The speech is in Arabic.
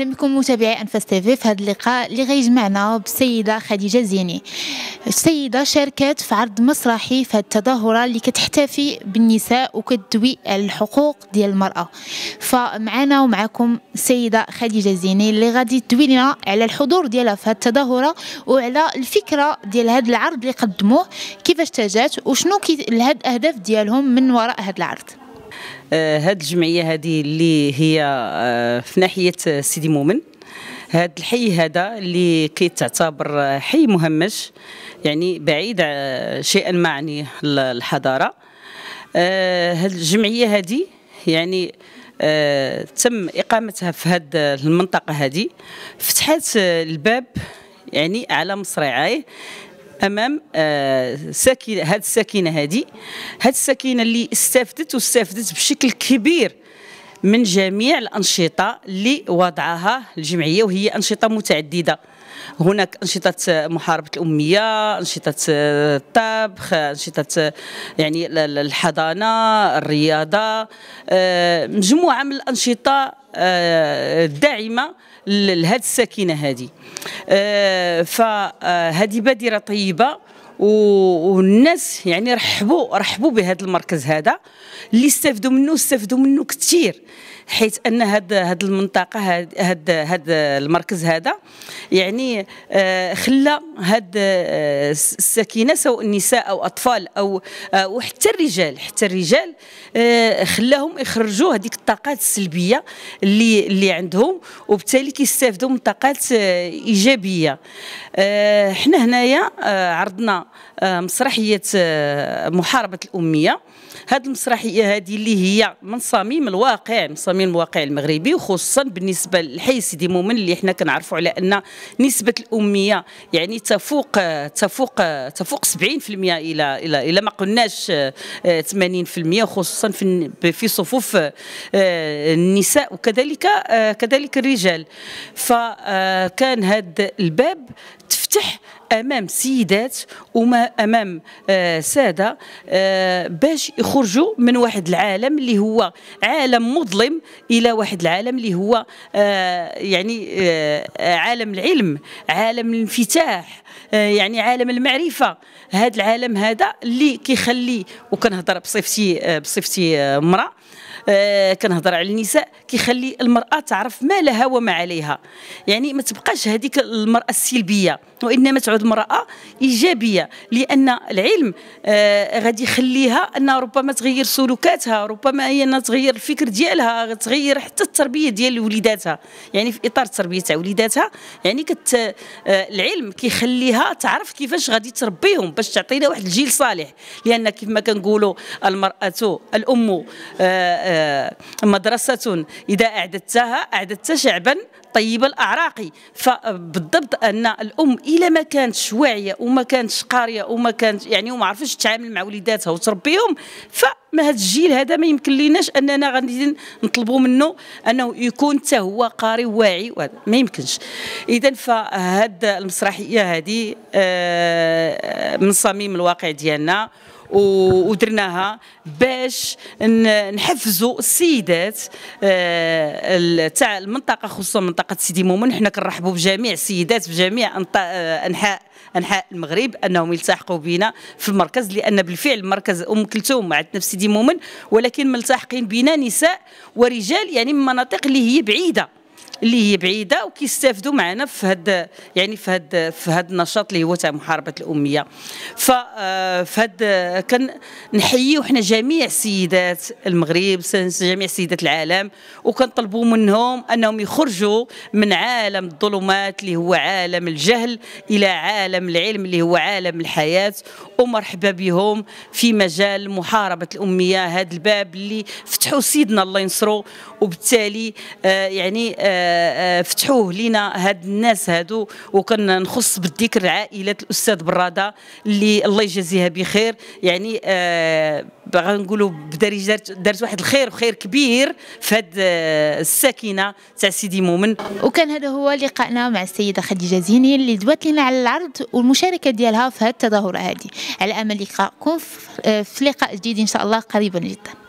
اهلا بكم متابعي انفاس تيفي في هذا اللقاء اللي غيجمعنا بالسيده خديجه زيني السيده شاركت في عرض مسرحي في هذه التظاهره اللي كتحتفي بالنساء وكتدوي على الحقوق ديال المراه فمعنا ومعكم السيده خديجه زيني اللي غادي تدوي لنا على الحضور ديالها في هذه التظاهره وعلى الفكره ديال هذا العرض اللي قدموه كيفاش تجات وشنو كي الاهداف ديالهم من وراء هذا العرض آه، هاد الجمعيه هذه اللي هي آه، في ناحيه آه، سيدي مؤمن هذا الحي هذا اللي كيتعتبر حي مهمش يعني بعيد شيئا ما عن الحضاره هاد الجمعيه هذه يعني تم اقامتها في هذه المنطقه هذه فتحت الباب يعني على مصرعيه امام آه، ساكنه هاد الساكنه هذه هاد الساكنه اللي استفدت واستفدت بشكل كبير من جميع الانشطه اللي وضعها الجمعيه وهي انشطه متعدده هناك انشطه محاربه الاميه انشطه الطبخ انشطه يعني الحضانه الرياضه آه، مجموعه من الانشطه الداعمه آه، لهذه الساكنه هذه آه، فهذه بادره طيبه والناس يعني رحبوا رحبوا بهذا المركز هذا اللي استفدوا منه استفدوا منه كثير حيث ان هذا هذه المنطقه هذا هذا المركز هذا يعني آه، خلى هاد آه، السكينه سواء النساء او اطفال او آه، وحتى الرجال حتى الرجال خلاهم يخرجوا هذيك الطاقات السلبيه اللي اللي عندهم وبالتالي كيستافدوا من طاقات ايجابيه حنا هنايا عرضنا مسرحيه محاربه الاميه هذه المسرحيه هذه اللي هي من صميم الواقع من صميم الواقع المغربي وخصوصا بالنسبه للحي سيدي مومن اللي حنا كنعرفوا على ان نسبه نسبه الاميه يعني تفوق تفوق تفوق 70% الى الى الى ما قلناش 80% آه، خصوصا في في صفوف آه، النساء وكذلك آه، كذلك الرجال فكان هذا الباب تفتح امام سيدات وما امام آه، ساده آه، باش يخرجوا من واحد العالم اللي هو عالم مظلم الى واحد العالم اللي هو آه، يعني عالم العلم عالم الانفتاح يعني عالم المعرفه هذا العالم هذا اللي كيخلي وكنهضر بصفتي بصفتي امراه آه، كنهضر على النساء كيخلي المراه تعرف ما لها وما عليها يعني ما تبقاش هذيك المراه السلبيه وانما تعود المراه ايجابيه لان العلم آه، غادي يخليها انها ربما تغير سلوكاتها ربما هي انها تغير الفكر ديالها تغير حتى التربيه ديال وليداتها يعني في اطار التربيه تاع وليداتها يعني كت آه، العلم كيخليها تعرف كيفاش غادي تربيهم باش تعطينا واحد الجيل صالح لان كيف ما كنقولوا المراه الام آآ آآ مدرسة إذا أعددتها أعددت شعبا الطيبه الاعراقي فبالضبط ان الام الا ما كانتش واعيه وما كانتش قاريه وما كانت يعني وما عرفتش تتعامل مع وليداتها وتربيهم ف ما هذا الجيل هذا ما يمكن ليناش اننا غادي نطلبوا منه انه يكون حتى هو قاري واعي ما يمكنش اذا فهاد المسرحيه هذه آه، آه، من صميم الواقع ديالنا ودرناها باش نحفزوا السيدات آه، تاع المنطقه خصوصا منطقه منطقه سيدي مومن حنا كنرحبوا بجميع السيدات بجميع آه، انحاء انحاء المغرب انهم يلتحقوا بنا في المركز لان بالفعل مركز ام كلثوم عندنا في سيدي مومن ولكن ملتحقين بنا نساء ورجال يعني من مناطق اللي هي بعيده اللي هي بعيده وكيستافدوا معنا في هاد يعني في هاد في هاد النشاط اللي هو تاع محاربه الاميه ف آه، في هاد كان نحييو حنا جميع السيدات المغرب جميع سيدات العالم وكنطلبوا منهم انهم يخرجوا من عالم الظلمات اللي هو عالم الجهل الى عالم العلم اللي هو عالم الحياه ومرحبا بهم في مجال محاربه الاميه هذا الباب اللي فتحوا سيدنا الله ينصرو وبالتالي آه يعني آه آه، آه، فتحوه لينا هاد الناس هادو وكنخص بالذكر عائله الاستاذ براده اللي الله يجازيها بخير يعني آه، باغا نقولوا بدارجه دارت واحد الخير وخير كبير في هاد الساكنه تاع سيدي مؤمن وكان هذا هو لقائنا مع السيده خديجه زيني اللي دوات لنا على العرض والمشاركه ديالها في هاد التظاهره هذه على امل لقائكم في لقاء جديد ان شاء الله قريبا جدا